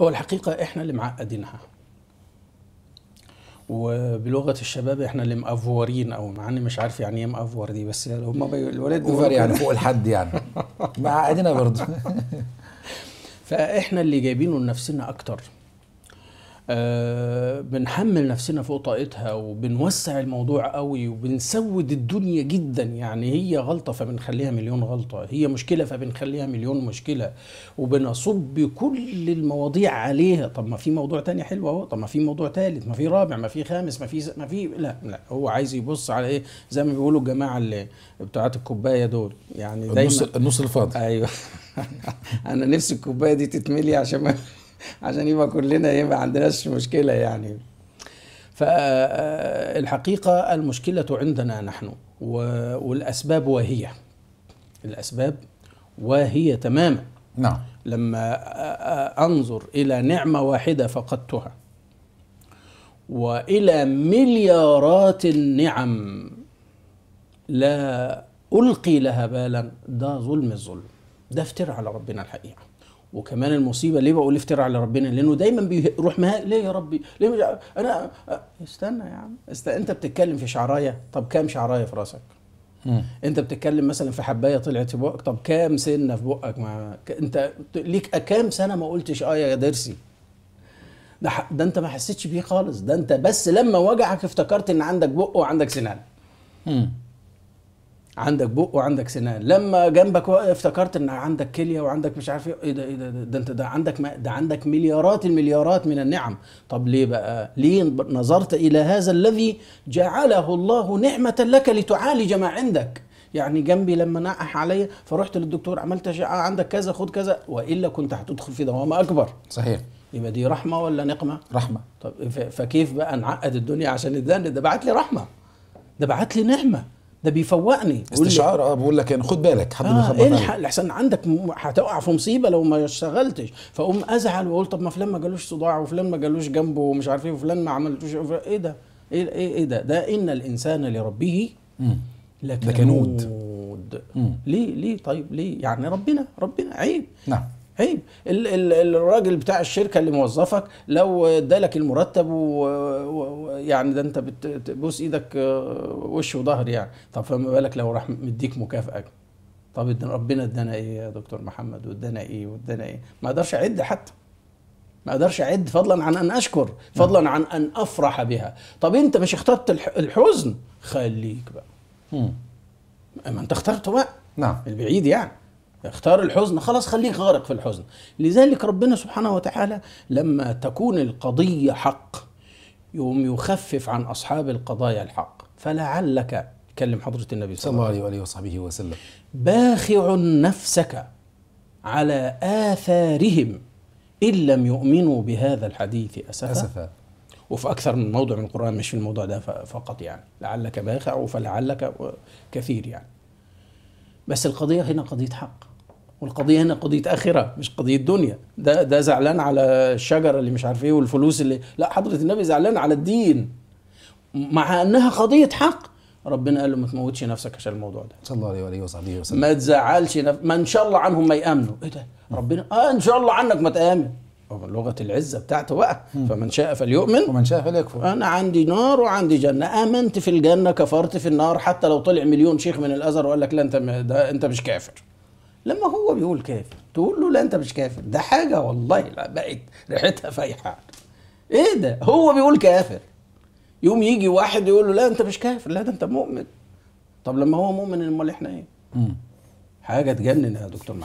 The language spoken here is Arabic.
هو الحقيقة إحنا اللي معقدينها وبلغه الشباب احنا اللي مأفورين او معني مش عارف يعني ايه مأفور دي بس هم الولاد اوفر يعني, يعني فوق الحد يعني معقدينها برضه فاحنا اللي جايبينه لنفسنا اكتر آه، بنحمل نفسنا فوق طاقتها وبنوسع الموضوع قوي وبنسود الدنيا جدا يعني هي غلطه فبنخليها مليون غلطه هي مشكله فبنخليها مليون مشكله وبنصب كل المواضيع عليها طب ما في موضوع تاني حلو اهو طب ما في موضوع ثالث ما في رابع ما في خامس ما في ما في لا لا هو عايز يبص على ايه زي ما بيقولوا الجماعه اللي بتاعت الكوبايه دول يعني دايما النص النص الفاضي ايوه انا نفسي الكوبايه دي تتملي عشان ما عشان يبقى كلنا ايه ما عندناش مشكله يعني فالحقيقه المشكله عندنا نحن والاسباب واهيه الاسباب واهيه تماما نعم لما انظر الى نعمه واحده فقدتها والى مليارات النعم لا القي لها بالا ده ظلم الظلم ده افتر على ربنا الحقيقه وكمان المصيبه ليه بقول افتر على ربنا لانه دايما بيروح ما ليه يا ربي ليه انا استنى يا عم استنى. انت بتتكلم في شعرايه طب كام شعرايه في راسك مم. انت بتتكلم مثلا في حبايه طلعت في بقك طب كام سنه في بقك مع انت ليك كام سنه ما قلتش اه يا درسي ده, ده انت ما حسيتش بيه خالص ده انت بس لما وجعك افتكرت ان عندك بق وعندك سنان عندك بق وعندك سنان لما جنبك افتكرت ان عندك كليه وعندك مش عارف ايه, إيه ده ايه ده ده انت ده عندك ده عندك مليارات المليارات من النعم طب ليه بقى ليه نظرت الى هذا الذي جعله الله نعمه لك لتعالج ما عندك يعني جنبي لما نقح عليا فرحت للدكتور عملت اشعه عندك كذا خد كذا والا كنت هتدخل في دوامه اكبر صحيح يبقى دي رحمه ولا نقمه رحمه طب فكيف بقى نعقد الدنيا عشان ده بعت لي رحمه ده بعت لي نعمه ده بيفوقني استشعار اه بقول لك يعني خد بالك حد آه بيخبط الحق لحسن عندك هتقع في مصيبه لو ما اشتغلتش فاقوم ازعل واقول طب ما فلان ما جالوش صداع وفلان ما جالوش جنبه ومش عارف ايه وفلان ما عملتوش ايه, إيه ده ايه ايه, إيه ده ده ان الانسان لربه لكنود ليه ليه طيب ليه يعني ربنا ربنا عيب نعم عيب الراجل بتاع الشركه اللي موظفك لو ادالك المرتب ويعني ده انت بتبوس ايدك آه، وش وظهر يعني طب فما بالك لو راح مديك مكافاه طب ربنا ادانا ايه يا دكتور محمد وادانا ايه وادانا ايه ما اقدرش اعد حتى ما اقدرش اعد فضلا عن ان اشكر فضلا عن ان افرح بها طب انت مش اخترت الحزن خليك بقى ما انت اخترته بقى نعم البعيد يعني اختار الحزن خلاص خليك غارق في الحزن لذلك ربنا سبحانه وتعالى لما تكون القضية حق يوم يخفف عن أصحاب القضايا الحق فلعلك كلم حضرة النبي صلى الله عليه وآله وصحبه وسلم باخع نفسك على آثارهم إن لم يؤمنوا بهذا الحديث أسفا, أسفا. وفي أكثر من موضع من القرآن مش في الموضوع ده فقط يعني لعلك باخع فلعلك كثير يعني بس القضية هنا قضية حق والقضيه هنا قضيه اخره مش قضيه دنيا ده ده زعلان على الشجره اللي مش عارف ايه والفلوس اللي لا حضره النبي زعلان على الدين مع انها قضيه حق ربنا قال له ما تموتش نفسك عشان الموضوع ده صلى الله عليه وصحبه وسلم ما تزعلش نف... ما ان شاء الله عنهم ما يامنوا ايه ده ربنا اه ان شاء الله عنك ما تامن لغه العزه بتاعته بقى فمن شاء فليؤمن ومن شاء فليكفر انا عندي نار وعندي جنه امنت في الجنه كفرت في النار حتى لو طلع مليون شيخ من الازهر وقال لك لا انت ده انت مش كافر لما هو بيقول كافر تقول له لا انت مش كافر ده حاجه والله لا بقت ريحتها فايحه ايه ده هو بيقول كافر يوم يجي واحد يقول له لا انت مش كافر لا ده انت مؤمن طب لما هو مؤمن امال احنا ايه حاجه تجنن يا دكتور